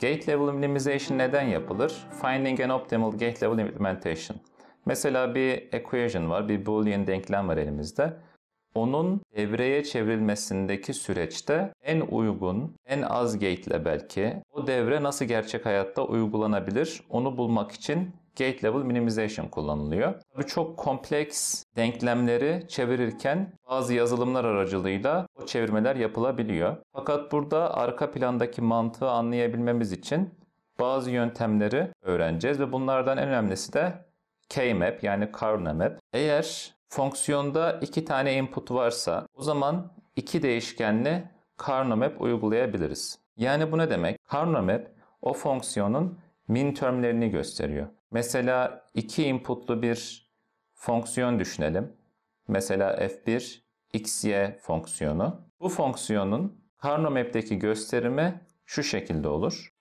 Gate Level Minimization neden yapılır? Finding an Optimal Gate Level Implementation. Mesela bir equation var, bir boolean denklem var elimizde. Onun devreye çevrilmesindeki süreçte en uygun, en az gate ile belki o devre nasıl gerçek hayatta uygulanabilir onu bulmak için Gate Level Minimization kullanılıyor. Tabii çok kompleks denklemleri çevirirken bazı yazılımlar aracılığıyla o çevirmeler yapılabiliyor. Fakat burada arka plandaki mantığı anlayabilmemiz için bazı yöntemleri öğreneceğiz ve bunlardan en önemlisi de K-map yani Karna map. Eğer fonksiyonda iki tane input varsa o zaman iki değişkenli Karna map uygulayabiliriz. Yani bu ne demek? Karna map o fonksiyonun min terimlerini gösteriyor. Mesela iki inputlu bir fonksiyon düşünelim. Mesela f1 xy fonksiyonu. Bu fonksiyonun map'teki gösterimi şu şekilde olur.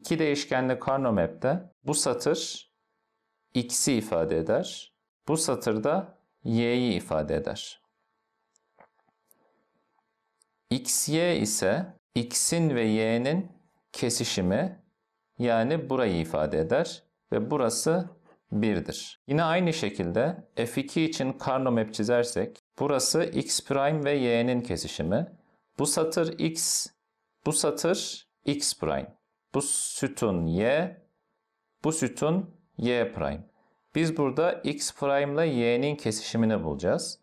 İki değişkenli map'te bu satır x'i ifade eder. Bu satırda y'yi ifade eder. xy ise x'in ve y'nin kesişimi yani burayı ifade eder ve burası 1'dir. Yine aynı şekilde f2 için karno map çizersek burası x prime ve y'nin kesişimi. Bu satır x, bu satır x prime. Bu sütun y, bu sütun y prime. Biz burada x prime ile y'nin kesişimini bulacağız.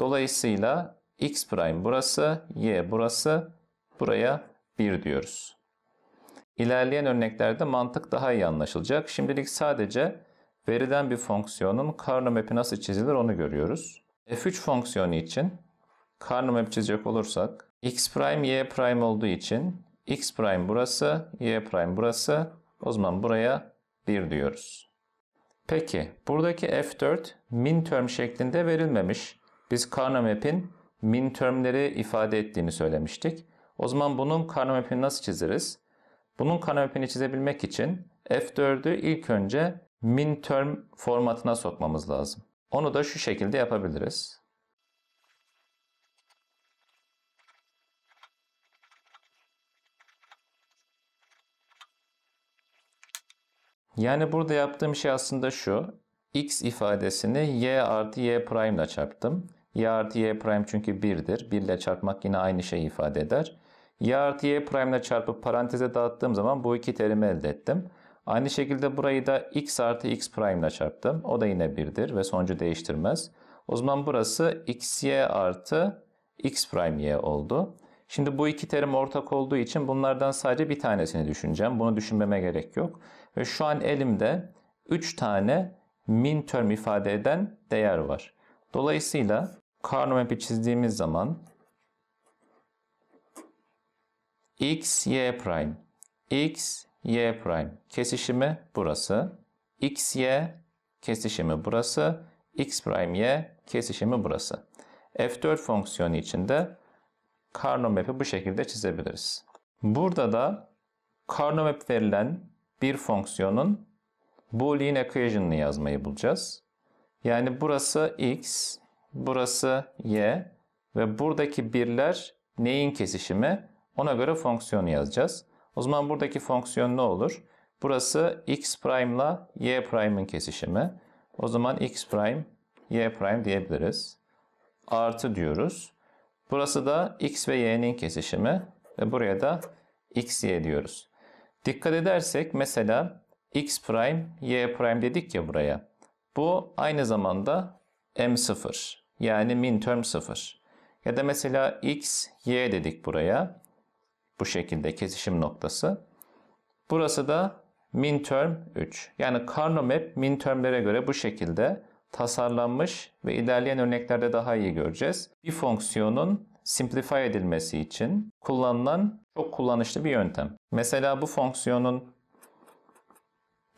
Dolayısıyla x prime burası, y burası, buraya 1 diyoruz. İlerleyen örneklerde mantık daha iyi anlaşılacak. Şimdilik sadece veriden bir fonksiyonun karno map'i nasıl çizilir onu görüyoruz. F3 fonksiyonu için karno map çizecek olursak x prime y prime olduğu için x prime burası, y prime burası. O zaman buraya 1 diyoruz. Peki buradaki F4 min term şeklinde verilmemiş. Biz karno map'in min termleri ifade ettiğini söylemiştik. O zaman bunun karno map'ini nasıl çiziriz? Bunun kanepini çizebilmek için F4'ü ilk önce min term formatına sokmamız lazım. Onu da şu şekilde yapabiliriz. Yani burada yaptığım şey aslında şu. X ifadesini y artı y prime ile çarptım. y artı y prime çünkü 1'dir. 1 ile çarpmak yine aynı şeyi ifade eder y artı y prime ile çarpıp paranteze dağıttığım zaman bu iki terimi elde ettim. Aynı şekilde burayı da x artı x prime ile çarptım. O da yine 1'dir ve sonucu değiştirmez. O zaman burası xy artı x prime y oldu. Şimdi bu iki terim ortak olduğu için bunlardan sadece bir tanesini düşüneceğim. Bunu düşünmeme gerek yok. Ve şu an elimde 3 tane min term ifade eden değer var. Dolayısıyla karnömepi çizdiğimiz zaman x, y prime. x, y prime kesişimi burası. x, y kesişimi burası. x prime y kesişimi burası. F4 fonksiyonu içinde karno map'i bu şekilde çizebiliriz. Burada da karno map verilen bir fonksiyonun Boolean equation'ını yazmayı bulacağız. Yani burası x, burası y ve buradaki birler neyin kesişimi? Ona göre fonksiyonu yazacağız. O zaman buradaki fonksiyon ne olur? Burası x prime ile y prime'ın kesişimi. O zaman x prime y prime diyebiliriz. Artı diyoruz. Burası da x ve y'nin kesişimi ve buraya da x y diyoruz. Dikkat edersek mesela x prime y prime dedik ya buraya. Bu aynı zamanda m0 yani min term 0. Ya da mesela x y dedik buraya. Bu şekilde kesişim noktası. Burası da min term 3. Yani Carnot map min termlere göre bu şekilde tasarlanmış ve ilerleyen örneklerde daha iyi göreceğiz. Bir fonksiyonun simplify edilmesi için kullanılan çok kullanışlı bir yöntem. Mesela bu fonksiyonun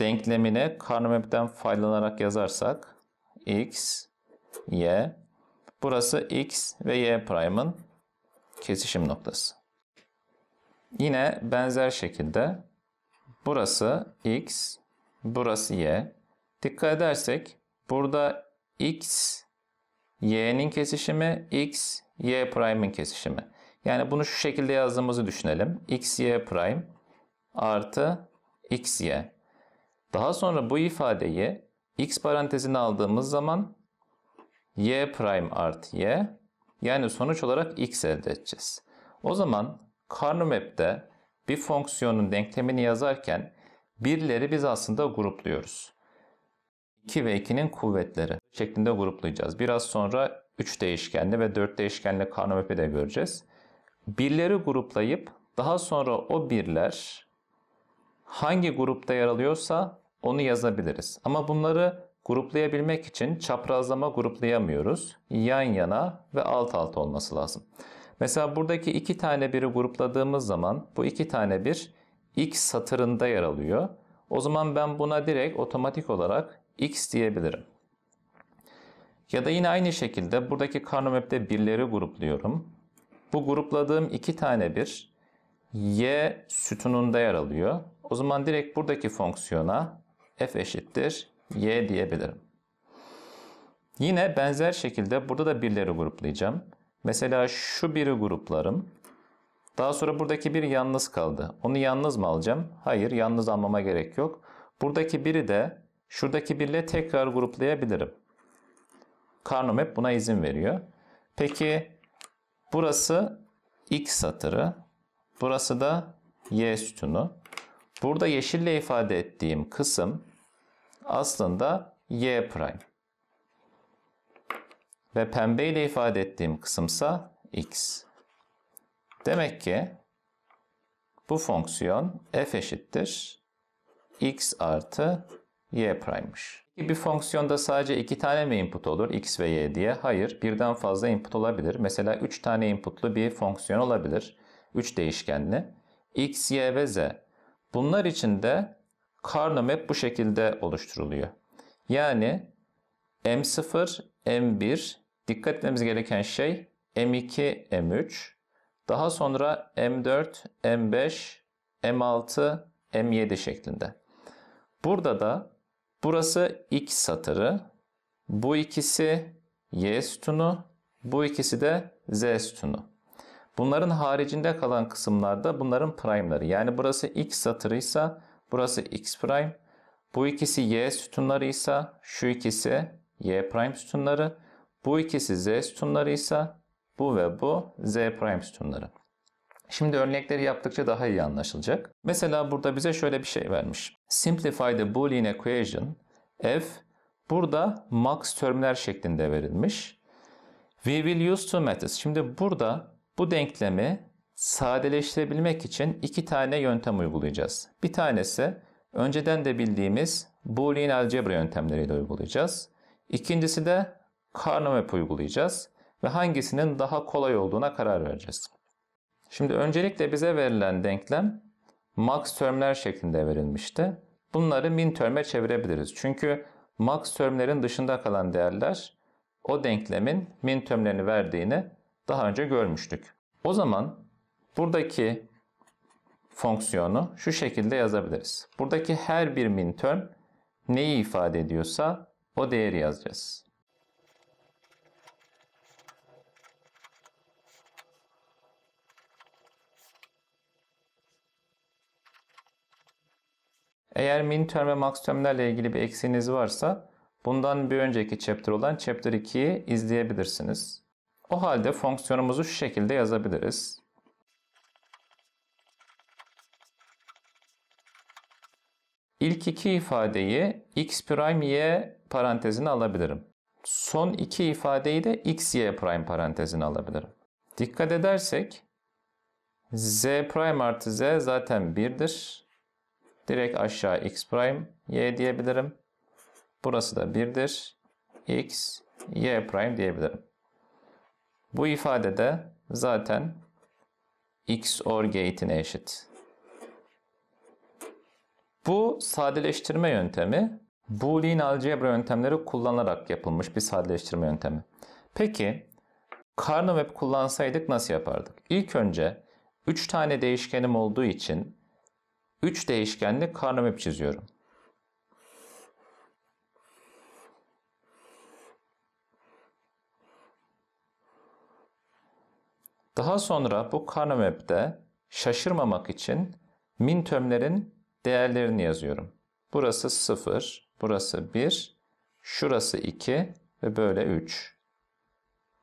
denklemine map'ten faydalanarak yazarsak x, y, burası x ve y prime'ın kesişim noktası. Yine benzer şekilde burası x, burası y. Dikkat edersek burada x, y'nin kesişimi, x, y prime'in kesişimi. Yani bunu şu şekilde yazdığımızı düşünelim. x, y prime artı x, y. Daha sonra bu ifadeyi x parantezine aldığımız zaman y prime artı y yani sonuç olarak x elde edeceğiz. O zaman Carnot bir fonksiyonun denklemini yazarken birleri biz aslında grupluyoruz. 2 ve 2'nin kuvvetleri şeklinde gruplayacağız. Biraz sonra 3 değişkenli ve 4 değişkenli Carnot de göreceğiz. Birleri gruplayıp daha sonra o birler hangi grupta yer alıyorsa onu yazabiliriz. Ama bunları gruplayabilmek için çaprazlama gruplayamıyoruz. Yan yana ve alt alta olması lazım. Mesela buradaki iki tane biri grupladığımız zaman bu iki tane bir x satırında yer alıyor. O zaman ben buna direkt otomatik olarak x diyebilirim. Ya da yine aynı şekilde buradaki karnomap'te birleri grupluyorum. Bu grupladığım iki tane bir y sütununda yer alıyor. O zaman direkt buradaki fonksiyona f eşittir y diyebilirim. Yine benzer şekilde burada da birleri gruplayacağım. Mesela şu biri gruplarım. Daha sonra buradaki bir yalnız kaldı. Onu yalnız mı alacağım? Hayır yalnız almama gerek yok. Buradaki biri de şuradaki birle tekrar gruplayabilirim. Karnım hep buna izin veriyor. Peki burası x satırı. Burası da y sütunu. Burada yeşille ifade ettiğim kısım aslında y prime ve pembeyle ifade ettiğim kısımsa x. Demek ki bu fonksiyon f eşittir x artı y prime'miş. Bir fonksiyonda sadece iki tane mi input olur x ve y diye? Hayır, birden fazla input olabilir. Mesela üç tane inputlu bir fonksiyon olabilir. Üç değişkenli. x, y ve z. Bunlar için de karno map bu şekilde oluşturuluyor. Yani m0, m1, Dikkat etmemiz gereken şey M2, M3. Daha sonra M4, M5, M6, M7 şeklinde. Burada da burası X satırı. Bu ikisi Y sütunu. Bu ikisi de Z sütunu. Bunların haricinde kalan kısımlarda bunların prime'ları. Yani burası X satırıysa burası X prime. Bu ikisi Y sütunlarıysa şu ikisi Y prime sütunları. Bu ikisi z sütunları ise bu ve bu z prime sütunları. Şimdi örnekleri yaptıkça daha iyi anlaşılacak. Mesela burada bize şöyle bir şey vermiş. Simplify the Boolean equation f burada max termler şeklinde verilmiş. We will use two methods. Şimdi burada bu denklemi sadeleştirebilmek için iki tane yöntem uygulayacağız. Bir tanesi önceden de bildiğimiz Boolean algebra yöntemleriyle uygulayacağız. İkincisi de karnı uygulayacağız ve hangisinin daha kolay olduğuna karar vereceğiz. Şimdi öncelikle bize verilen denklem max termler şeklinde verilmişti. Bunları min term'e çevirebiliriz. Çünkü max termlerin dışında kalan değerler o denklemin min termlerini verdiğini daha önce görmüştük. O zaman buradaki fonksiyonu şu şekilde yazabiliriz. Buradaki her bir min term neyi ifade ediyorsa o değeri yazacağız. Eğer min term ve max termlerle ilgili bir eksiğiniz varsa bundan bir önceki chapter olan chapter 2'yi izleyebilirsiniz. O halde fonksiyonumuzu şu şekilde yazabiliriz. İlk iki ifadeyi x prime y parantezine alabilirim. Son iki ifadeyi de x y prime parantezine alabilirim. Dikkat edersek z prime artı z zaten 1'dir. Direkt aşağı x prime y diyebilirim. Burası da 1'dir. x y prime diyebilirim. Bu ifade de zaten x or gate'ine eşit. Bu sadeleştirme yöntemi Boolean algebra yöntemleri kullanarak yapılmış bir sadeleştirme yöntemi. Peki Carnot Web kullansaydık nasıl yapardık? İlk önce 3 tane değişkenim olduğu için 3 değişkenli karnımip çiziyorum. Daha sonra bu karnamap'te şaşırmamak için min tömlerin değerlerini yazıyorum. Burası 0, burası 1, şurası 2 ve böyle 3.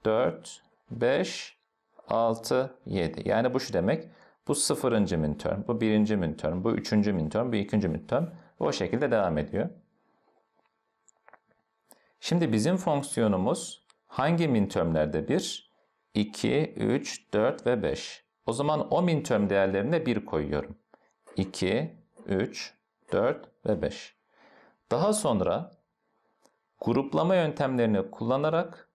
4, 5, 6, 7. Yani bu şu demek bu sıfırıncı midterm, bu birinci midterm, bu üçüncü midterm, bu ikinci midterm. O şekilde devam ediyor. Şimdi bizim fonksiyonumuz hangi midtermlerde 1? 2, 3, 4 ve 5. O zaman o midterm değerlerine 1 koyuyorum. 2, 3, 4 ve 5. Daha sonra gruplama yöntemlerini kullanarak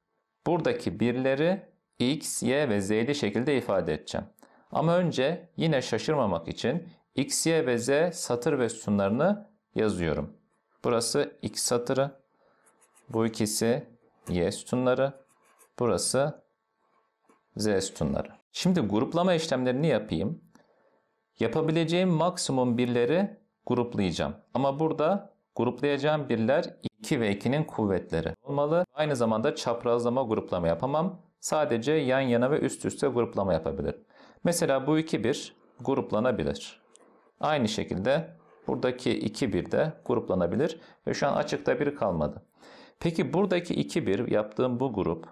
buradaki birleri x, y ve z'li şekilde ifade edeceğim. Ama önce yine şaşırmamak için x, y ve z satır ve sütunlarını yazıyorum. Burası x satırı, bu ikisi y sütunları, burası z sütunları. Şimdi gruplama işlemlerini yapayım. Yapabileceğim maksimum birleri gruplayacağım. Ama burada gruplayacağım birler 2 ve 2'nin kuvvetleri olmalı. Aynı zamanda çaprazlama gruplama yapamam. Sadece yan yana ve üst üste gruplama yapabilirim. Mesela bu iki bir gruplanabilir. Aynı şekilde buradaki iki bir de gruplanabilir ve şu an açıkta bir kalmadı. Peki buradaki iki bir yaptığım bu grup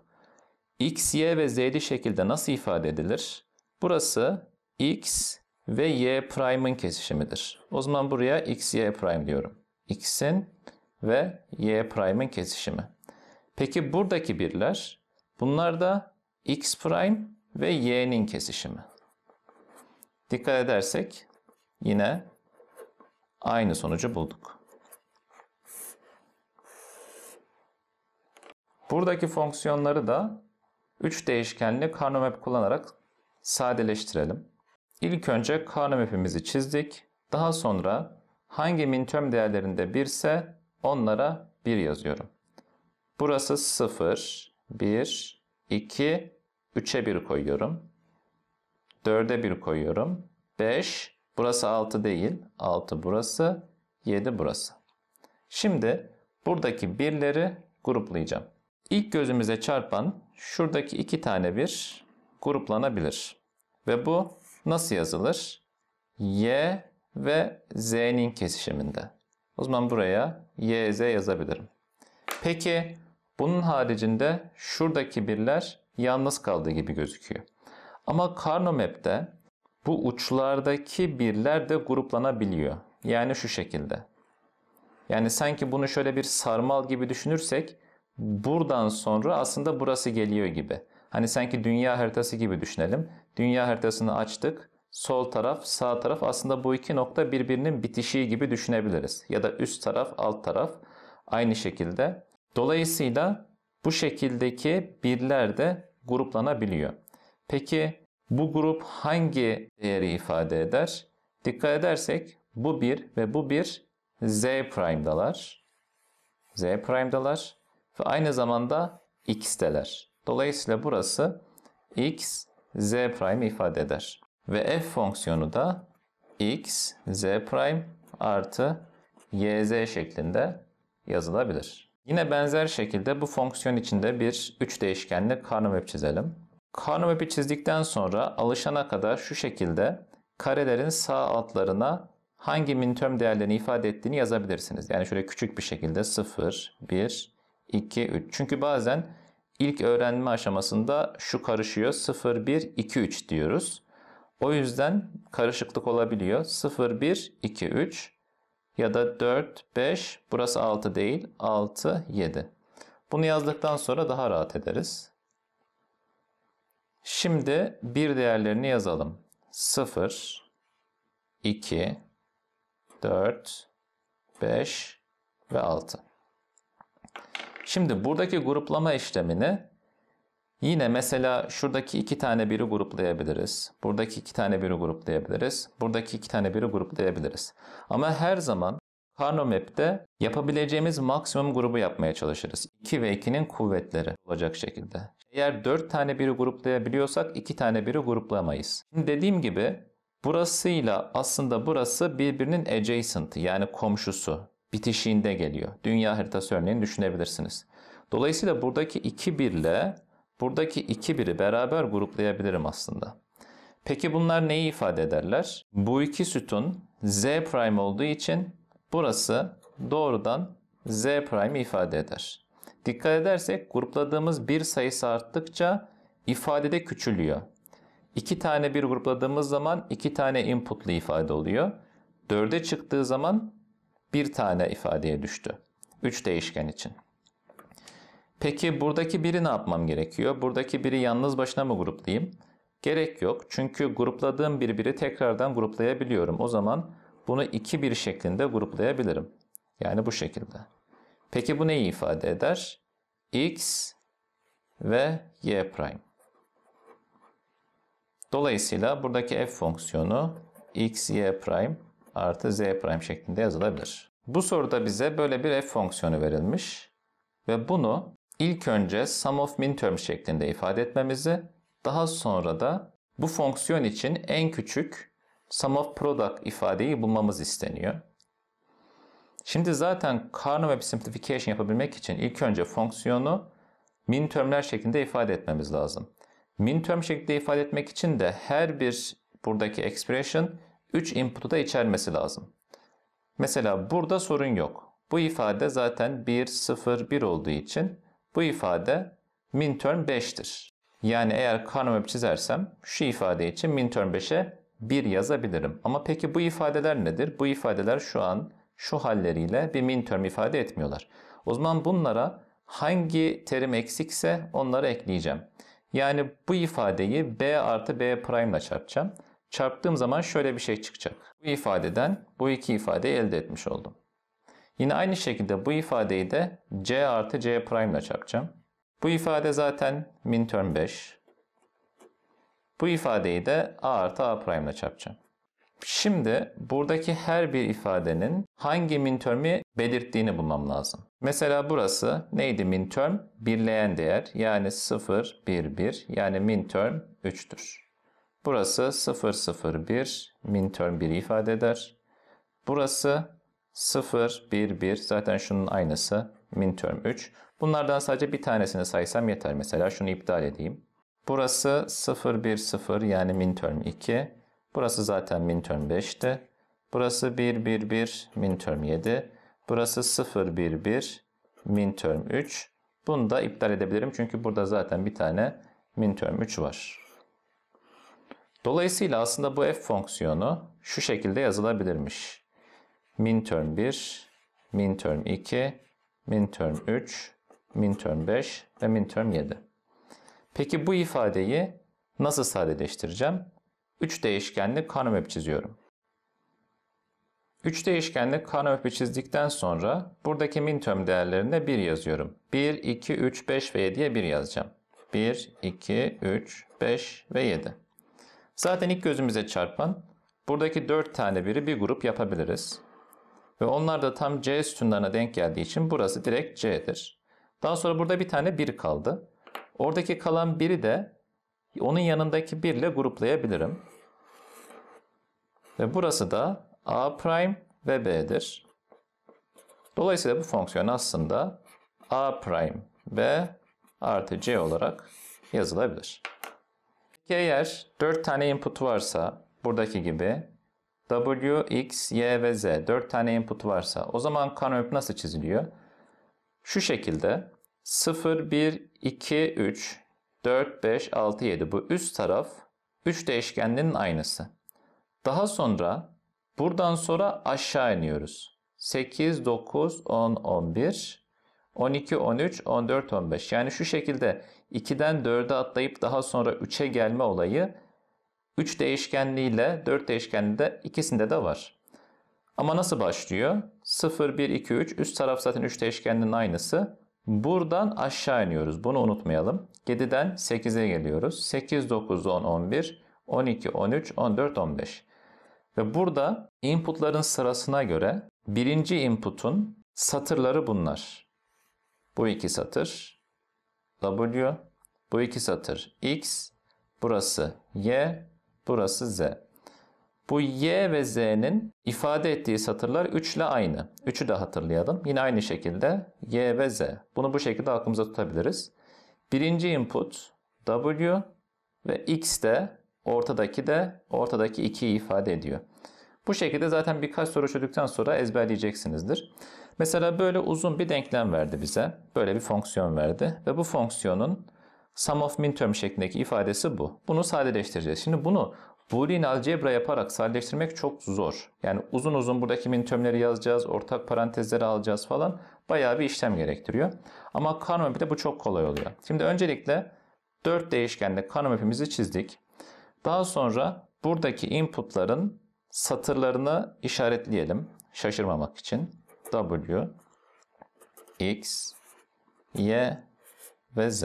x, y ve z'li şekilde nasıl ifade edilir? Burası x ve y prime'ın kesişimidir. O zaman buraya x, y prime diyorum. x'in ve y prime'ın kesişimi. Peki buradaki birler bunlar da x prime ve y'nin kesişimi. Dikkat edersek yine aynı sonucu bulduk. Buradaki fonksiyonları da 3 değişkenli karnomap kullanarak sadeleştirelim. İlk önce karnomap'imizi çizdik. Daha sonra hangi mintöm değerlerinde 1 ise onlara 1 yazıyorum. Burası 0, 1, 2, 3'e 1 koyuyorum. 4'e 1 koyuyorum. 5, burası 6 değil. 6 burası, 7 burası. Şimdi buradaki birleri gruplayacağım. İlk gözümüze çarpan şuradaki iki tane bir gruplanabilir. Ve bu nasıl yazılır? Y ve Z'nin kesişiminde. O zaman buraya Y, Z yazabilirim. Peki bunun haricinde şuradaki birler yalnız kaldığı gibi gözüküyor. Ama Carnomap'te bu uçlardaki birler de gruplanabiliyor. Yani şu şekilde. Yani sanki bunu şöyle bir sarmal gibi düşünürsek buradan sonra aslında burası geliyor gibi. Hani sanki dünya haritası gibi düşünelim. Dünya haritasını açtık. Sol taraf, sağ taraf aslında bu iki nokta birbirinin bitişiği gibi düşünebiliriz. Ya da üst taraf, alt taraf aynı şekilde. Dolayısıyla bu şekildeki birler de gruplanabiliyor. Peki bu grup hangi değeri ifade eder? Dikkat edersek bu 1 ve bu 1 Z prime'dalar. Z prime'dalar ve aynı zamanda X'teler. Dolayısıyla burası X, Z prime ifade eder. Ve F fonksiyonu da X, Z prime artı YZ şeklinde yazılabilir. Yine benzer şekilde bu fonksiyon içinde bir üç değişkenli karnımap çizelim. Karnım ipi çizdikten sonra alışana kadar şu şekilde karelerin sağ altlarına hangi mintöm değerlerini ifade ettiğini yazabilirsiniz. Yani şöyle küçük bir şekilde 0, 1, 2, 3. Çünkü bazen ilk öğrenme aşamasında şu karışıyor 0, 1, 2, 3 diyoruz. O yüzden karışıklık olabiliyor. 0, 1, 2, 3 ya da 4, 5 burası 6 değil 6, 7. Bunu yazdıktan sonra daha rahat ederiz. Şimdi bir değerlerini yazalım. 0, 2, 4, 5 ve 6. Şimdi buradaki gruplama işlemini yine mesela şuradaki iki tane biri gruplayabiliriz. Buradaki iki tane biri gruplayabiliriz. Buradaki iki tane biri gruplayabiliriz. Ama her zaman Karno Map'te yapabileceğimiz maksimum grubu yapmaya çalışırız. 2 ve 2'nin kuvvetleri olacak şekilde. Eğer 4 tane biri gruplayabiliyorsak 2 tane biri gruplamayız. Şimdi dediğim gibi burasıyla aslında burası birbirinin adjacent yani komşusu bitişiğinde geliyor. Dünya haritası örneğini düşünebilirsiniz. Dolayısıyla buradaki 2 1 ile buradaki 2 biri beraber gruplayabilirim aslında. Peki bunlar neyi ifade ederler? Bu iki sütun Z prime olduğu için Burası doğrudan z prime ifade eder. Dikkat edersek grupladığımız bir sayısı arttıkça ifadede küçülüyor. İki tane bir grupladığımız zaman iki tane inputlu ifade oluyor. Dörde çıktığı zaman bir tane ifadeye düştü. Üç değişken için. Peki buradaki biri ne yapmam gerekiyor? Buradaki biri yalnız başına mı gruplayayım? Gerek yok. Çünkü grupladığım bir biri tekrardan gruplayabiliyorum. O zaman bunu iki bir şeklinde gruplayabilirim. Yani bu şekilde. Peki bu neyi ifade eder? X ve y prime. Dolayısıyla buradaki f fonksiyonu x, y prime artı z prime şeklinde yazılabilir. Bu soruda bize böyle bir f fonksiyonu verilmiş ve bunu ilk önce sum of min term şeklinde ifade etmemizi, daha sonra da bu fonksiyon için en küçük sum of product ifadeyi bulmamız isteniyor. Şimdi zaten karnım web simplification yapabilmek için ilk önce fonksiyonu min termler şeklinde ifade etmemiz lazım. Min term şeklinde ifade etmek için de her bir buradaki expression 3 input'u da içermesi lazım. Mesela burada sorun yok. Bu ifade zaten 1, 0, 1 olduğu için bu ifade min term 5'tir. Yani eğer karnım web çizersem şu ifade için min term 5'e 1 yazabilirim. Ama peki bu ifadeler nedir? Bu ifadeler şu an şu halleriyle bir min term ifade etmiyorlar. O zaman bunlara hangi terim eksikse onları ekleyeceğim. Yani bu ifadeyi b artı b prime ile çarpacağım. Çarptığım zaman şöyle bir şey çıkacak. Bu ifadeden bu iki ifadeyi elde etmiş oldum. Yine aynı şekilde bu ifadeyi de c artı c prime ile çarpacağım. Bu ifade zaten min term 5. Bu ifadeyi de a artı a prime ile çarpacağım. Şimdi buradaki her bir ifadenin hangi min belirttiğini bulmam lazım. Mesela burası neydi min Birleyen değer yani 0, 1, 1 yani min 3'tür. Burası 0, 0, 1 min 1 ifade eder. Burası 0, 1, 1 zaten şunun aynısı min 3. Bunlardan sadece bir tanesini saysam yeter. Mesela şunu iptal edeyim. Burası 0, 1, 0 yani minterm 2. Burası zaten minterm 5'ti. Burası 1, 1, 1 minterm 7. Burası 0, 1, 1 minterm 3. Bunu da iptal edebilirim çünkü burada zaten bir tane minterm 3 var. Dolayısıyla aslında bu f fonksiyonu şu şekilde yazılabilirmiş. Minterm 1, minterm 2, minterm 3, minterm 5 ve minterm 7. Peki bu ifadeyi nasıl sadeleştireceğim? 3 değişkenli kanomep çiziyorum. 3 değişkenli kanomep'i çizdikten sonra buradaki min mintöm değerlerine 1 yazıyorum. 1, 2, 3, 5 ve 7'ye 1 yazacağım. 1, 2, 3, 5 ve 7. Zaten ilk gözümüze çarpan buradaki 4 tane biri bir grup yapabiliriz. Ve onlar da tam C sütunlarına denk geldiği için burası direkt C'dir. Daha sonra burada bir tane 1 kaldı. Oradaki kalan biri de onun yanındaki 1 ile gruplayabilirim. Ve burası da a prime ve b'dir. Dolayısıyla bu fonksiyon aslında a prime b artı c olarak yazılabilir. Peki eğer 4 tane input varsa buradaki gibi W, X, Y ve Z 4 tane input varsa o zaman kanöp nasıl çiziliyor? Şu şekilde 0, 1, 2, 3, 4, 5, 6, 7 bu üst taraf 3 değişkenliğinin aynısı. Daha sonra buradan sonra aşağı iniyoruz. 8, 9, 10, 11, 12, 13, 14, 15. Yani şu şekilde 2'den 4'e atlayıp daha sonra 3'e gelme olayı 3 değişkenliğiyle 4 değişkenliğinde ikisinde de var. Ama nasıl başlıyor? 0, 1, 2, 3 üst taraf zaten 3 değişkenliğinin aynısı. Buradan aşağı iniyoruz. Bunu unutmayalım. 7'den 8'e geliyoruz. 8, 9, 10, 11, 12, 13, 14, 15. Ve burada inputların sırasına göre birinci inputun satırları bunlar. Bu iki satır W, bu iki satır X, burası Y, burası Z. Bu Y ve Z'nin ifade ettiği satırlar 3 ile aynı. 3'ü de hatırlayalım. Yine aynı şekilde Y ve Z. Bunu bu şekilde aklımıza tutabiliriz. Birinci input W ve X de ortadaki de ortadaki 2'yi ifade ediyor. Bu şekilde zaten birkaç soru çözdükten sonra ezberleyeceksinizdir. Mesela böyle uzun bir denklem verdi bize. Böyle bir fonksiyon verdi ve bu fonksiyonun sum of min term şeklindeki ifadesi bu. Bunu sadeleştireceğiz. Şimdi bunu Boolean algebra yaparak sadeleştirmek çok zor. Yani uzun uzun buradaki min yazacağız, ortak parantezleri alacağız falan. Bayağı bir işlem gerektiriyor. Ama karma map'te bu çok kolay oluyor. Şimdi öncelikle 4 değişkenli karma çizdik. Daha sonra buradaki inputların satırlarını işaretleyelim şaşırmamak için. W, X, Y ve Z.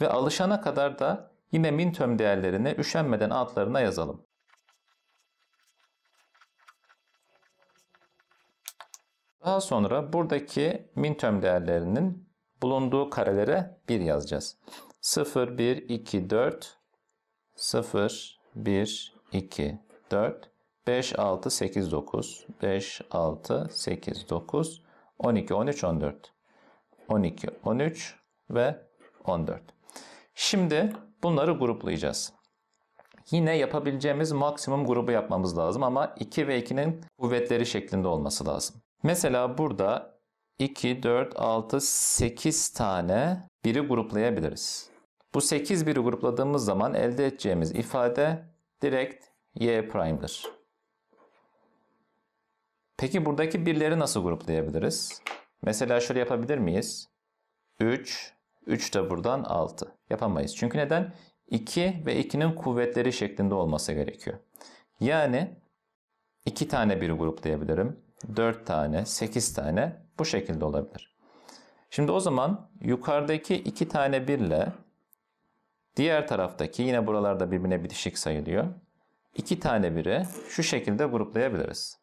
Ve alışana kadar da Yine min mintöm değerlerini üşenmeden altlarına yazalım. Daha sonra buradaki min mintöm değerlerinin bulunduğu karelere 1 yazacağız. 0, 1, 2, 4, 0, 1, 2, 4, 5, 6, 8, 9, 5, 6, 8, 9, 12, 13, 14, 12, 13 ve 14. Şimdi Bunları gruplayacağız. Yine yapabileceğimiz maksimum grubu yapmamız lazım ama 2 ve 2'nin kuvvetleri şeklinde olması lazım. Mesela burada 2, 4, 6, 8 tane biri gruplayabiliriz. Bu 8 biri grupladığımız zaman elde edeceğimiz ifade direkt y prime'dir. Peki buradaki birleri nasıl gruplayabiliriz? Mesela şöyle yapabilir miyiz? 3, 3 de buradan 6. Yapamayız. Çünkü neden? 2 ve 2'nin kuvvetleri şeklinde olması gerekiyor. Yani 2 tane bir gruplayabilirim. 4 tane, 8 tane bu şekilde olabilir. Şimdi o zaman yukarıdaki 2 tane 1 ile diğer taraftaki yine buralarda birbirine bitişik sayılıyor. 2 tane 1'i şu şekilde gruplayabiliriz.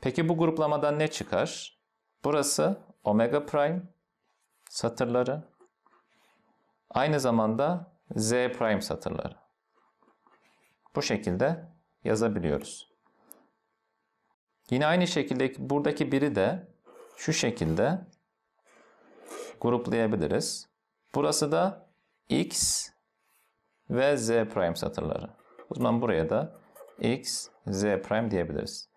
Peki bu gruplamadan ne çıkar? Burası omega prime satırları. Aynı zamanda z prime satırları. Bu şekilde yazabiliyoruz. Yine aynı şekilde buradaki biri de şu şekilde gruplayabiliriz. Burası da x ve z prime satırları. O zaman buraya da x, z prime diyebiliriz.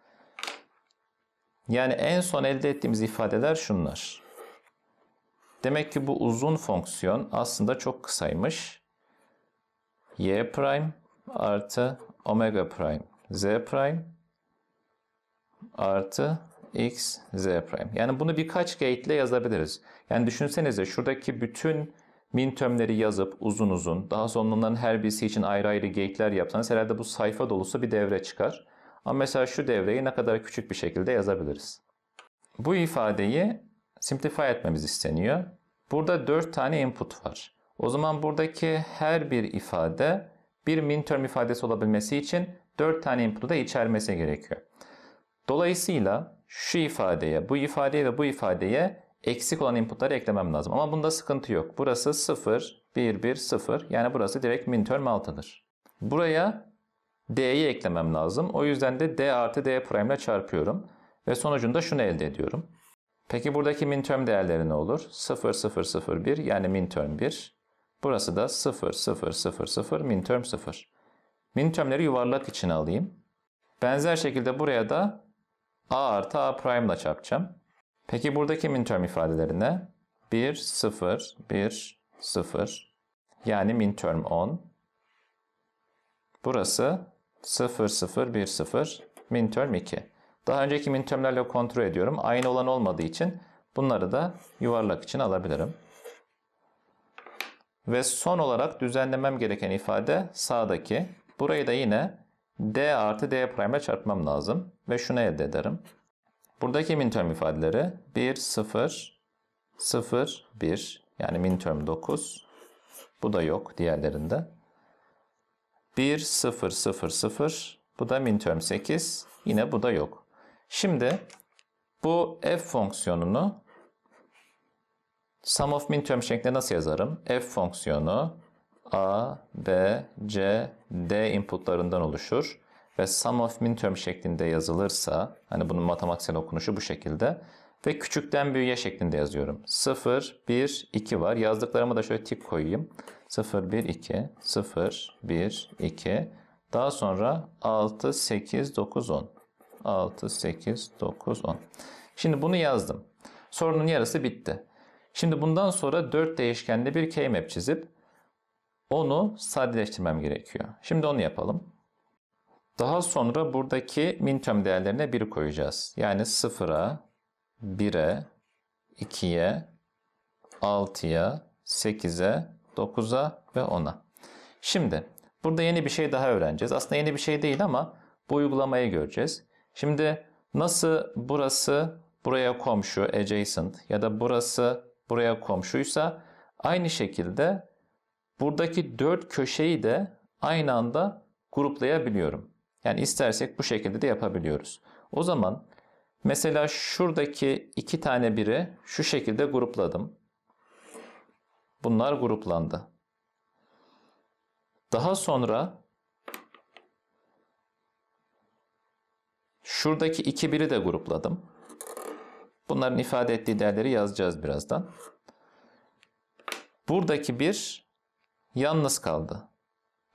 Yani en son elde ettiğimiz ifadeler şunlar. Demek ki bu uzun fonksiyon aslında çok kısaymış. Y prime artı omega prime z prime artı x z prime. Yani bunu birkaç gate ile yazabiliriz. Yani düşünsenize şuradaki bütün min tömleri yazıp uzun uzun daha sonra onların her birisi için ayrı ayrı gate'ler yapsanız herhalde bu sayfa dolusu bir devre çıkar. Ama mesela şu devreyi ne kadar küçük bir şekilde yazabiliriz. Bu ifadeyi simplify etmemiz isteniyor. Burada 4 tane input var. O zaman buradaki her bir ifade bir min term ifadesi olabilmesi için 4 tane input'u da içermesi gerekiyor. Dolayısıyla şu ifadeye, bu ifadeye ve bu ifadeye eksik olan inputları eklemem lazım. Ama bunda sıkıntı yok. Burası 0, 1, 1, 0. Yani burası direkt min term 6'dır. Buraya d'yi eklemem lazım. O yüzden de d artı d prime ile çarpıyorum. Ve sonucunda şunu elde ediyorum. Peki buradaki minterm değerleri ne olur? 0, 0, 0, 1 yani minterm 1. Burası da 0, 0, 0, 0, minterm 0. Mintermleri yuvarlak için alayım. Benzer şekilde buraya da a artı a prime ile çarpacağım. Peki buradaki minterm ifadeleri ne? 1, 0, 1, 0 yani minterm 10. Burası 0, 0, 1, 0 minterm 2. Daha önceki mintermlerle kontrol ediyorum. Aynı olan olmadığı için bunları da yuvarlak için alabilirim. Ve son olarak düzenlemem gereken ifade sağdaki. Burayı da yine d artı d prime çarpmam lazım. Ve şunu elde ederim. Buradaki minterm ifadeleri 1, 0, 0, 1 yani minterm 9. Bu da yok diğerlerinde. 1, 0, 0, 0 bu da minterm 8. Yine bu da yok. Şimdi bu f fonksiyonunu sum of min term şeklinde nasıl yazarım? f fonksiyonu a, b, c, d inputlarından oluşur ve sum of min term şeklinde yazılırsa hani bunun matematiksel okunuşu bu şekilde ve küçükten büyüğe şeklinde yazıyorum. 0, 1, 2 var. Yazdıklarımı da şöyle tik koyayım. 0, 1, 2, 0, 1, 2. Daha sonra 6, 8, 9, 10. 6, 8, 9, 10. Şimdi bunu yazdım. Sorunun yarısı bitti. Şimdi bundan sonra 4 değişkenli bir k-map çizip onu sadeleştirmem gerekiyor. Şimdi onu yapalım. Daha sonra buradaki mintöm değerlerine 1 koyacağız. Yani 0'a, 1'e, 2'ye, 6'ya, 8'e, 9'a ve 10'a. Şimdi burada yeni bir şey daha öğreneceğiz. Aslında yeni bir şey değil ama bu uygulamayı göreceğiz. Şimdi nasıl burası buraya komşu adjacent ya da burası buraya komşuysa aynı şekilde buradaki dört köşeyi de aynı anda gruplayabiliyorum. Yani istersek bu şekilde de yapabiliyoruz. O zaman mesela şuradaki iki tane biri şu şekilde grupladım. Bunlar gruplandı. Daha sonra Şuradaki 2 1'i de grupladım. Bunların ifade ettiği değerleri yazacağız birazdan. Buradaki 1 yalnız kaldı.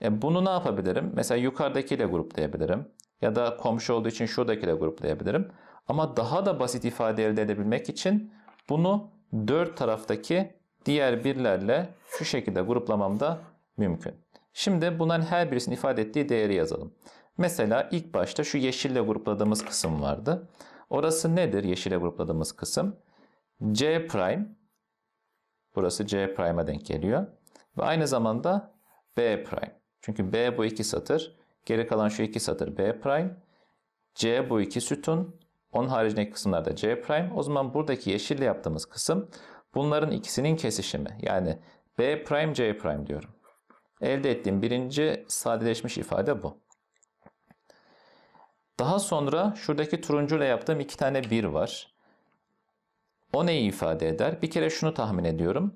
E bunu ne yapabilirim? Mesela yukarıdakiyle gruplayabilirim. Ya da komşu olduğu için şuradakiyle gruplayabilirim. Ama daha da basit ifade elde edebilmek için bunu dört taraftaki diğer birlerle şu şekilde gruplamam da mümkün. Şimdi bunların her birisinin ifade ettiği değeri yazalım. Mesela ilk başta şu yeşille grupladığımız kısım vardı. Orası nedir yeşile grupladığımız kısım? C prime. Burası C prime'a denk geliyor. Ve aynı zamanda B prime. Çünkü B bu iki satır. Geri kalan şu iki satır B prime. C bu iki sütun. Onun haricindeki da C prime. O zaman buradaki yeşille yaptığımız kısım bunların ikisinin kesişimi. Yani B prime C prime diyorum. Elde ettiğim birinci sadeleşmiş ifade bu. Daha sonra şuradaki turuncuyla yaptığım iki tane 1 var. O neyi ifade eder? Bir kere şunu tahmin ediyorum.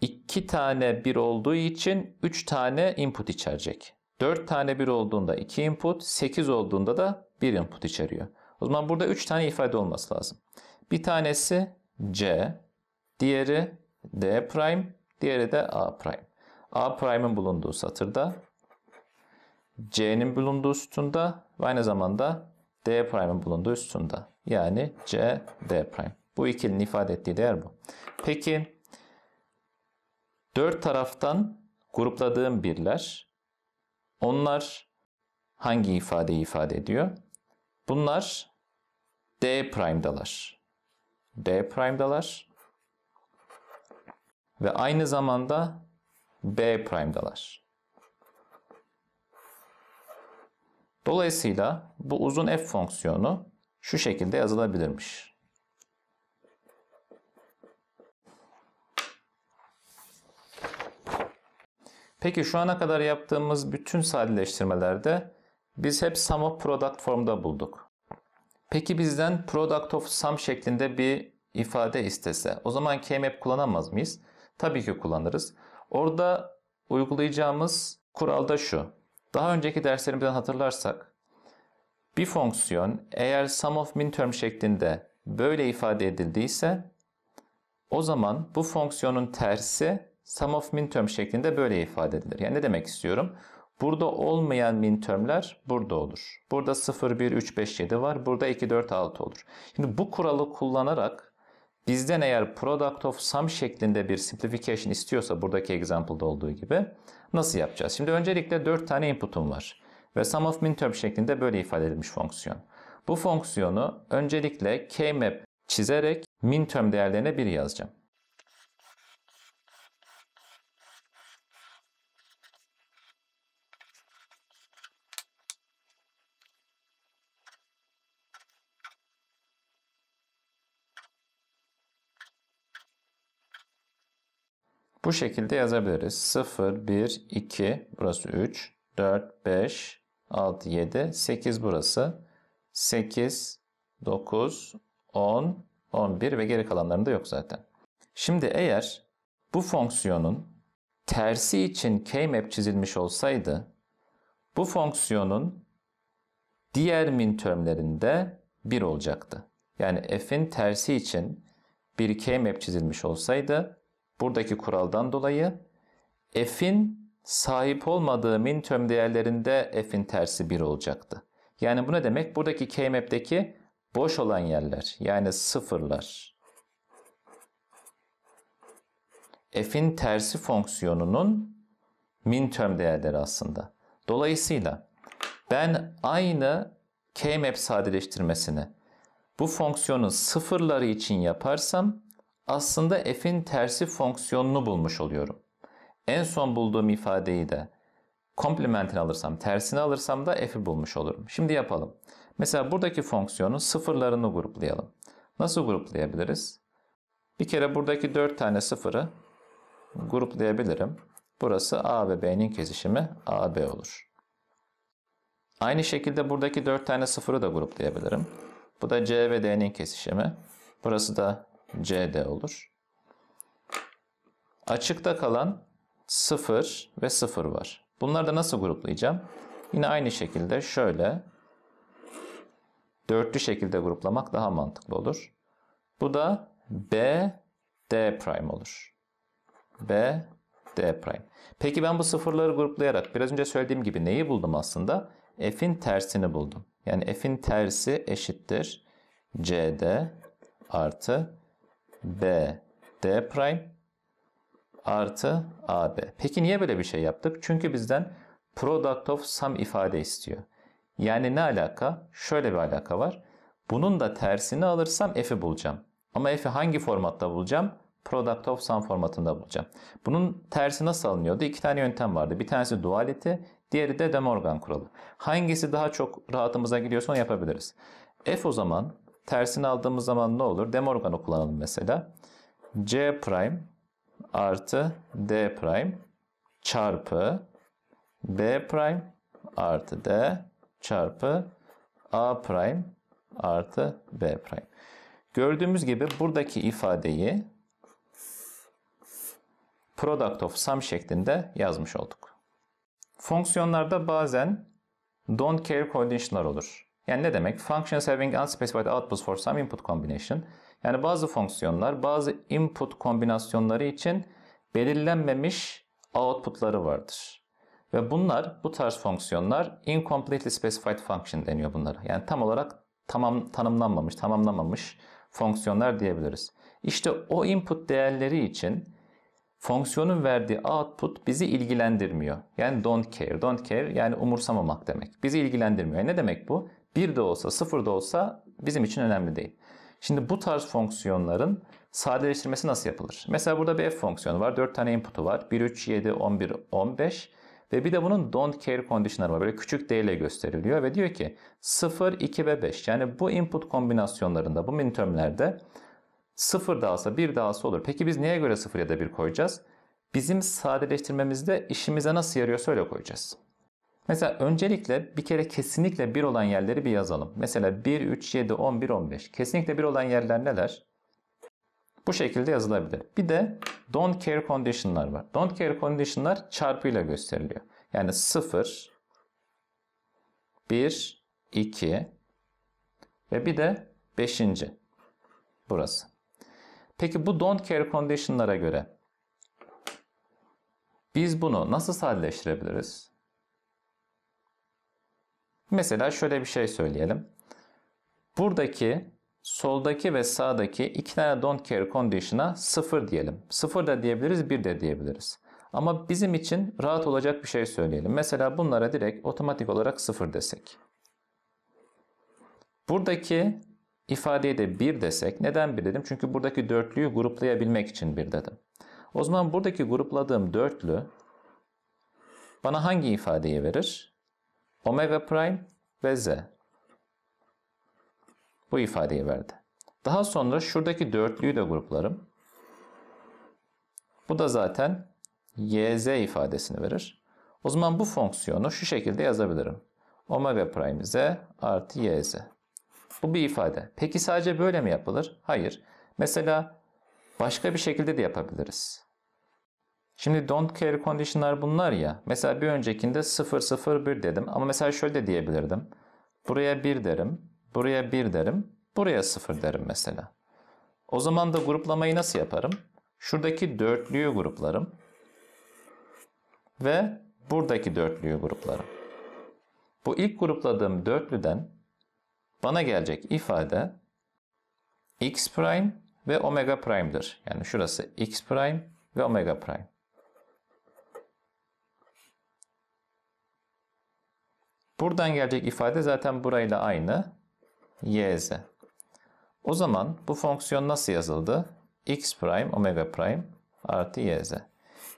2 tane 1 olduğu için 3 tane input içerecek. 4 tane 1 olduğunda 2 input, 8 olduğunda da 1 input içeriyor. O zaman burada 3 tane ifade olması lazım. Bir tanesi C, diğeri D prime, diğeri de A prime. A prime'ın bulunduğu satırda, C'nin bulunduğu sütunda, ve aynı zamanda D prime'in bulunduğu üstünde Yani C D prime. Bu ikilinin ifade ettiği değer bu. Peki dört taraftan grupladığım birler onlar hangi ifadeyi ifade ediyor? Bunlar D prime'dalar. D prime'dalar ve aynı zamanda B prime'dalar. Dolayısıyla bu uzun f fonksiyonu şu şekilde yazılabilirmiş. Peki şu ana kadar yaptığımız bütün sadeleştirmelerde biz hep sum of product formda bulduk. Peki bizden product of sum şeklinde bir ifade istese o zaman kmap kullanamaz mıyız? Tabii ki kullanırız. Orada uygulayacağımız kural da şu. Daha önceki derslerimizden hatırlarsak bir fonksiyon eğer sum of min term şeklinde böyle ifade edildiyse o zaman bu fonksiyonun tersi sum of min term şeklinde böyle ifade edilir. Yani ne demek istiyorum? Burada olmayan min termler burada olur. Burada 0, 1, 3, 5, 7 var. Burada 2, 4, 6 olur. Şimdi bu kuralı kullanarak bizden eğer product of sum şeklinde bir simplification istiyorsa buradaki example'da olduğu gibi Nasıl yapacağız? Şimdi öncelikle 4 tane input'um var. Ve sum of minterm şeklinde böyle ifade edilmiş fonksiyon. Bu fonksiyonu öncelikle kmap çizerek minterm değerlerine 1 yazacağım. Bu şekilde yazabiliriz. 0, 1, 2, burası 3, 4, 5, 6, 7, 8 burası. 8, 9, 10, 11 ve geri kalanlarında yok zaten. Şimdi eğer bu fonksiyonun tersi için k-map çizilmiş olsaydı bu fonksiyonun diğer min termlerinde 1 olacaktı. Yani f'in tersi için bir k-map çizilmiş olsaydı buradaki kuraldan dolayı f'in sahip olmadığı min töm değerlerinde f'in tersi 1 olacaktı. Yani bu ne demek? Buradaki K-map'teki boş olan yerler yani sıfırlar f'in tersi fonksiyonunun min töm değerleri aslında. Dolayısıyla ben aynı K-map sadeleştirmesini bu fonksiyonun sıfırları için yaparsam aslında f'in tersi fonksiyonunu bulmuş oluyorum. En son bulduğum ifadeyi de komplementini alırsam, tersini alırsam da f'i bulmuş olurum. Şimdi yapalım. Mesela buradaki fonksiyonun sıfırlarını gruplayalım. Nasıl gruplayabiliriz? Bir kere buradaki 4 tane sıfırı gruplayabilirim. Burası A ve B'nin kesişimi AB olur. Aynı şekilde buradaki 4 tane sıfırı da gruplayabilirim. Bu da C ve D'nin kesişimi. Burası da CD olur. Açıkta kalan 0 ve 0 var. Bunları da nasıl gruplayacağım? Yine aynı şekilde şöyle dörtlü şekilde gruplamak daha mantıklı olur. Bu da B D prime olur. B D prime. Peki ben bu sıfırları gruplayarak biraz önce söylediğim gibi neyi buldum aslında? F'in tersini buldum. Yani F'in tersi eşittir CD artı B D prime artı AB. Peki niye böyle bir şey yaptık? Çünkü bizden product of sum ifade istiyor. Yani ne alaka? Şöyle bir alaka var. Bunun da tersini alırsam f'i bulacağım. Ama f'i hangi formatta bulacağım? Product of sum formatında bulacağım. Bunun tersi nasıl alınıyordu? İki tane yöntem vardı. Bir tanesi duality, diğeri de De Morgan kuralı. Hangisi daha çok rahatımıza gidiyorsa onu yapabiliriz. F o zaman Tersini aldığımız zaman ne olur? Demorgan'ı kullanalım mesela. C prime artı D prime çarpı B prime artı D çarpı A prime artı B prime. Gördüğümüz gibi buradaki ifadeyi product of sum şeklinde yazmış olduk. Fonksiyonlarda bazen don't care conditionlar olur. Yani ne demek? Functions having unspecified outputs for some input combination. Yani bazı fonksiyonlar bazı input kombinasyonları için belirlenmemiş outputları vardır. Ve bunlar bu tarz fonksiyonlar incompletely specified function deniyor bunlara. Yani tam olarak tamam tanımlanmamış, tamamlanmamış fonksiyonlar diyebiliriz. İşte o input değerleri için fonksiyonun verdiği output bizi ilgilendirmiyor. Yani don't care. Don't care yani umursamamak demek. Bizi ilgilendirmiyor. Yani ne demek bu? Bir de olsa sıfır da olsa bizim için önemli değil. Şimdi bu tarz fonksiyonların sadeleştirmesi nasıl yapılır? Mesela burada bir f fonksiyonu var. 4 tane input'u var. 1, 3, 7, 11, 15. Ve bir de bunun don't care conditionları var. Böyle küçük d ile gösteriliyor ve diyor ki 0, 2 ve 5. Yani bu input kombinasyonlarında, bu mintermlerde 0 da alsa 1 da alsa olur. Peki biz neye göre 0 ya da 1 koyacağız? Bizim sadeleştirmemizde işimize nasıl yarıyor söyle koyacağız. Mesela öncelikle bir kere kesinlikle 1 olan yerleri bir yazalım. Mesela 1, 3, 7, 11, 15. Kesinlikle 1 olan yerler neler? Bu şekilde yazılabilir. Bir de don't care condition'lar var. Don't care condition'lar çarpıyla gösteriliyor. Yani 0, 1, 2 ve bir de 5. burası. Peki bu don't care condition'lara göre biz bunu nasıl sadeleştirebiliriz? Mesela şöyle bir şey söyleyelim. Buradaki soldaki ve sağdaki iki tane don't care condition'a 0 diyelim. 0 da diyebiliriz, 1 de diyebiliriz. Ama bizim için rahat olacak bir şey söyleyelim. Mesela bunlara direkt otomatik olarak 0 desek. Buradaki ifadeye de 1 desek. Neden 1 dedim? Çünkü buradaki dörtlüyü gruplayabilmek için 1 dedim. O zaman buradaki grupladığım dörtlü bana hangi ifadeyi verir? omega prime ve z. Bu ifadeyi verdi. Daha sonra şuradaki dörtlüyü de gruplarım. Bu da zaten yz ifadesini verir. O zaman bu fonksiyonu şu şekilde yazabilirim. Omega prime z artı yz. Bu bir ifade. Peki sadece böyle mi yapılır? Hayır. Mesela başka bir şekilde de yapabiliriz. Şimdi don't care condition'lar bunlar ya. Mesela bir öncekinde 0 0 1 dedim. Ama mesela şöyle de diyebilirdim. Buraya 1 derim. Buraya 1 derim. Buraya 0 derim mesela. O zaman da gruplamayı nasıl yaparım? Şuradaki dörtlüyü gruplarım. Ve buradaki dörtlüyü gruplarım. Bu ilk grupladığım dörtlüden bana gelecek ifade x prime ve omega prime'dir. Yani şurası x prime ve omega prime. Buradan gelecek ifade zaten burayla aynı. yz. O zaman bu fonksiyon nasıl yazıldı? x prime omega prime artı yz.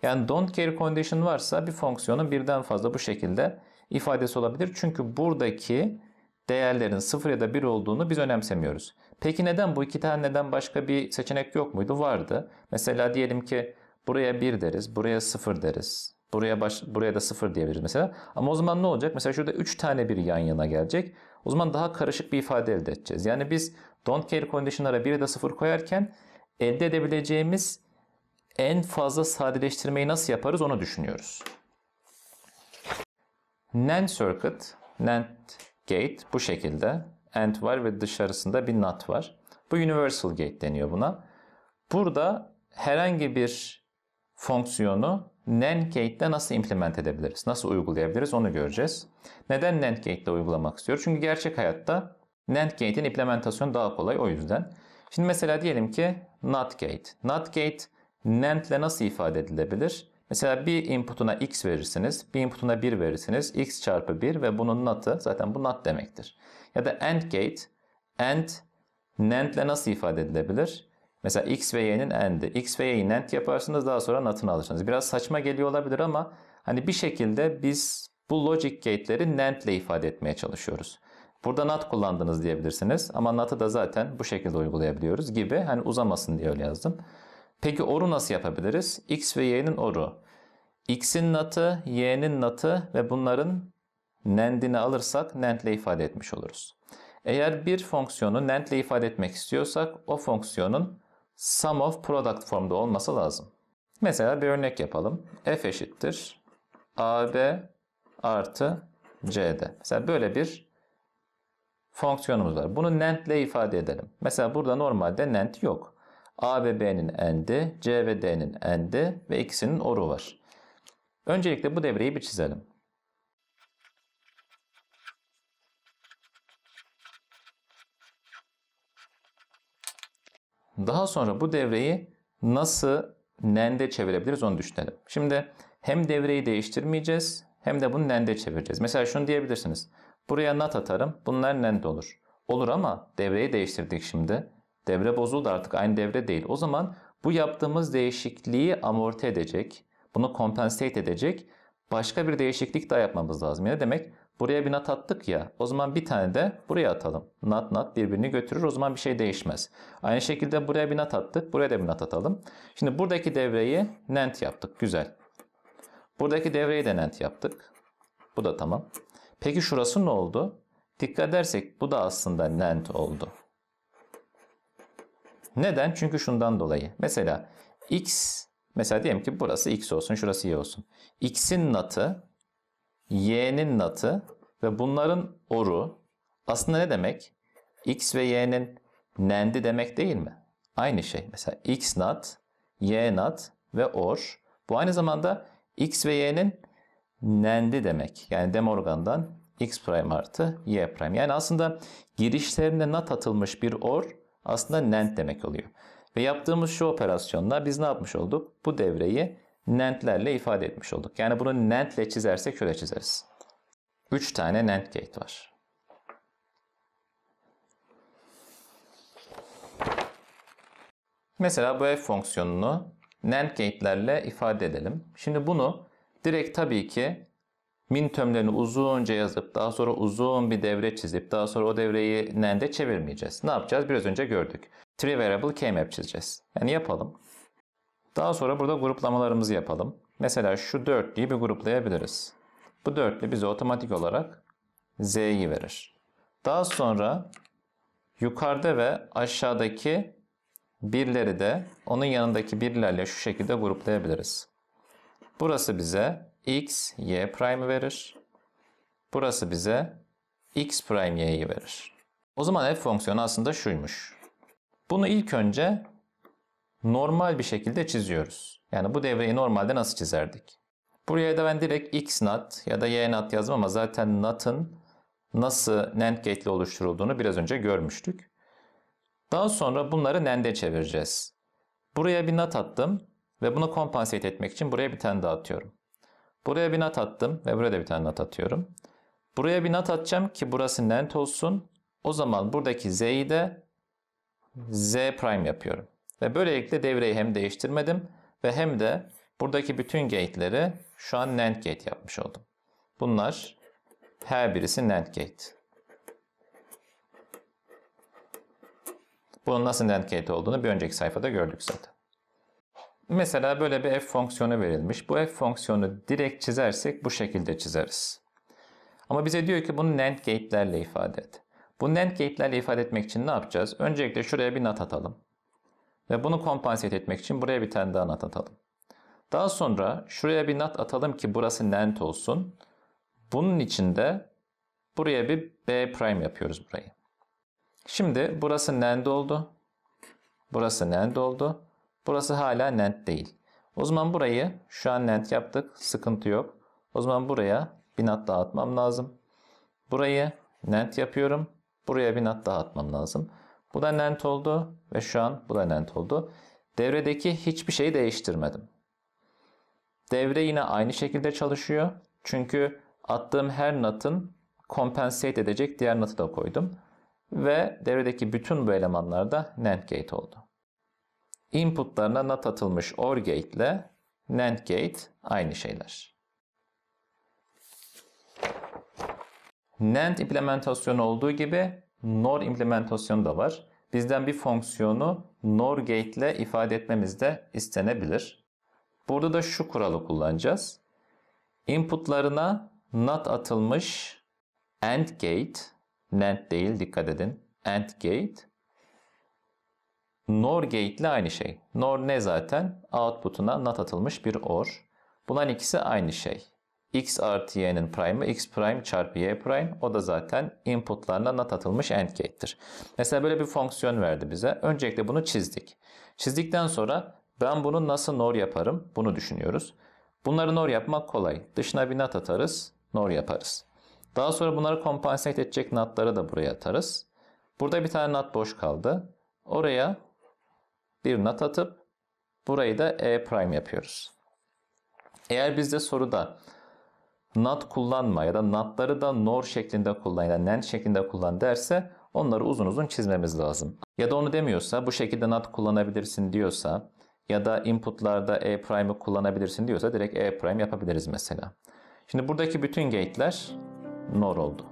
Yani don't care condition varsa bir fonksiyonun birden fazla bu şekilde ifadesi olabilir. Çünkü buradaki değerlerin sıfır ya da bir olduğunu biz önemsemiyoruz. Peki neden bu iki tane neden başka bir seçenek yok muydu? Vardı. Mesela diyelim ki buraya 1 deriz, buraya 0 deriz. Buraya baş, buraya da 0 diyebiliriz mesela. Ama o zaman ne olacak? Mesela şurada 3 tane bir yan yana gelecek. O zaman daha karışık bir ifade elde edeceğiz. Yani biz don't care condition'lara 1 de 0 koyarken elde edebileceğimiz en fazla sadeleştirmeyi nasıl yaparız onu düşünüyoruz. NAND circuit, NAND gate bu şekilde. AND var ve dışarısında bir NOT var. Bu universal gate deniyor buna. Burada herhangi bir fonksiyonu NaNDGate'de nasıl implement edebiliriz? Nasıl uygulayabiliriz? Onu göreceğiz. Neden NaNDGate'de uygulamak istiyor? Çünkü gerçek hayatta NaNDGate'in implementasyonu daha kolay o yüzden. Şimdi mesela diyelim ki NotGate. NotGate NAND e ile nasıl ifade edilebilir? Mesela bir inputuna x verirsiniz, bir inputuna 1 verirsiniz, x çarpı 1 ve bunun not'ı zaten bu not demektir. Ya da AND gate, AND, Nand'le e nasıl ifade edilebilir? Mesela x ve y'nin end'i. x ve y'yi end yaparsınız daha sonra natını alırsınız. Biraz saçma geliyor olabilir ama hani bir şekilde biz bu logic gate'leri NAND ile ifade etmeye çalışıyoruz. Burada NAT kullandınız diyebilirsiniz ama NAT'ı da zaten bu şekilde uygulayabiliyoruz gibi hani uzamasın diye öyle yazdım. Peki OR'u nasıl yapabiliriz? X ve Y'nin OR'u. X'in NAT'ı, Y'nin NAT'ı ve bunların NAND'ini alırsak NAND ile ifade etmiş oluruz. Eğer bir fonksiyonu NAND ile ifade etmek istiyorsak o fonksiyonun sum of product formda olması lazım. Mesela bir örnek yapalım. F eşittir AB artı CD. Mesela böyle bir fonksiyonumuz var. Bunu NAND ile ifade edelim. Mesela burada normalde NAND yok. A ve B'nin AND'i, C ve D'nin AND'i ve ikisinin OR'u var. Öncelikle bu devreyi bir çizelim. Daha sonra bu devreyi nasıl nende çevirebiliriz onu düşünelim. Şimdi hem devreyi değiştirmeyeceğiz hem de bunu nende çevireceğiz. Mesela şunu diyebilirsiniz. Buraya nat atarım. Bunlar nende olur. Olur ama devreyi değiştirdik şimdi. Devre bozuldu artık aynı devre değil. O zaman bu yaptığımız değişikliği amorti edecek, bunu compensate edecek başka bir değişiklik daha yapmamız lazım. Ne demek Buraya bir nat attık ya. O zaman bir tane de buraya atalım. Nat nat birbirini götürür. O zaman bir şey değişmez. Aynı şekilde buraya bir nat attık. Buraya da bir nat atalım. Şimdi buradaki devreyi nent yaptık. Güzel. Buradaki devreyi de nent yaptık. Bu da tamam. Peki şurası ne oldu? Dikkat edersek bu da aslında nent oldu. Neden? Çünkü şundan dolayı. Mesela x mesela diyelim ki burası x olsun şurası y olsun. x'in natı y'nin natı ve bunların oru aslında ne demek? x ve y'nin nendi demek değil mi? Aynı şey. Mesela x nat, y nat ve or. Bu aynı zamanda x ve y'nin nendi demek. Yani Demorgandan x prime artı y prime. Yani aslında girişlerine nat atılmış bir or aslında nend demek oluyor. Ve yaptığımız şu operasyonla biz ne yapmış olduk? Bu devreyi nentlerle ifade etmiş olduk. Yani bunu nentle çizersek şöyle çizeriz. 3 tane nent gate var. Mesela bu f fonksiyonunu NAND gate'lerle ifade edelim. Şimdi bunu direkt tabii ki min tömlerini uzunca yazıp daha sonra uzun bir devre çizip daha sonra o devreyi NAND'e çevirmeyeceğiz. Ne yapacağız? Biraz önce gördük. Three variable kmap çizeceğiz. Yani yapalım. Daha sonra burada gruplamalarımızı yapalım. Mesela şu dörtlüyü bir gruplayabiliriz. Bu dörtlü bize otomatik olarak Z'yi verir. Daha sonra yukarıda ve aşağıdaki birleri de onun yanındaki birlerle şu şekilde gruplayabiliriz. Burası bize x, y prime verir. Burası bize x prime y'yi verir. O zaman f fonksiyonu aslında şuymuş. Bunu ilk önce normal bir şekilde çiziyoruz. Yani bu devreyi normalde nasıl çizerdik? Buraya da ben direkt x nat ya da y nat yazmam ama zaten natın nasıl NAND gate ile oluşturulduğunu biraz önce görmüştük. Daha sonra bunları NAND'e çevireceğiz. Buraya bir NAT attım ve bunu kompensate etmek için buraya bir tane daha atıyorum. Buraya bir NAT attım ve buraya da bir tane NAT atıyorum. Buraya bir NAT atacağım ki burası NAND olsun. O zaman buradaki Z'yi de Z prime yapıyorum. Ve böylelikle devreyi hem değiştirmedim ve hem de buradaki bütün gate'leri şu an NAND gate yapmış oldum. Bunlar her birisi NAND gate. Bunun nasıl NAND gate olduğunu bir önceki sayfada gördük zaten. Mesela böyle bir f fonksiyonu verilmiş. Bu f fonksiyonu direkt çizersek bu şekilde çizeriz. Ama bize diyor ki bunu NAND gate'lerle ifade et. Bu NAND gate'lerle ifade etmek için ne yapacağız? Öncelikle şuraya bir NAT atalım. Ve bunu kompanset etmek için buraya bir tane daha nat atalım. Daha sonra şuraya bir nat atalım ki burası NAND olsun. Bunun için de buraya bir B prime yapıyoruz burayı. Şimdi burası NAND oldu. Burası NAND oldu. Burası hala NAND değil. O zaman burayı şu an NAND yaptık. Sıkıntı yok. O zaman buraya bir nat daha atmam lazım. Burayı NAND yapıyorum. Buraya bir nat daha atmam lazım. Bu da NAND oldu ve şu an bu da NAND oldu. Devredeki hiçbir şeyi değiştirmedim. Devre yine aynı şekilde çalışıyor. Çünkü attığım her NAT'ın compensate edecek diğer NAT'ı da koydum. Ve devredeki bütün bu elemanlar da NAND gate oldu. Inputlarına NAT atılmış OR gate ile NAND gate aynı şeyler. NAND implementasyonu olduğu gibi NOR implementasyonu da var. Bizden bir fonksiyonu NOR gate ile ifade etmemiz de istenebilir. Burada da şu kuralı kullanacağız. Inputlarına not atılmış AND gate, NAND değil dikkat edin, AND gate, NOR gate ile aynı şey. NOR ne zaten? Output'una not atılmış bir OR. Bunların ikisi aynı şey x artı y'nin prime'ı x prime çarpı y prime. O da zaten inputlarına not atılmış end gate'tir. Mesela böyle bir fonksiyon verdi bize. Öncelikle bunu çizdik. Çizdikten sonra ben bunu nasıl nor yaparım bunu düşünüyoruz. Bunları nor yapmak kolay. Dışına bir not atarız, nor yaparız. Daha sonra bunları compensate edecek notları da buraya atarız. Burada bir tane not boş kaldı. Oraya bir not atıp burayı da e prime yapıyoruz. Eğer bizde soruda not kullanma ya da notları da nor şeklinde kullan ya da nen şeklinde kullan derse onları uzun uzun çizmemiz lazım. Ya da onu demiyorsa bu şekilde not kullanabilirsin diyorsa ya da inputlarda e prime'ı kullanabilirsin diyorsa direkt e prime yapabiliriz mesela. Şimdi buradaki bütün gate'ler nor oldu.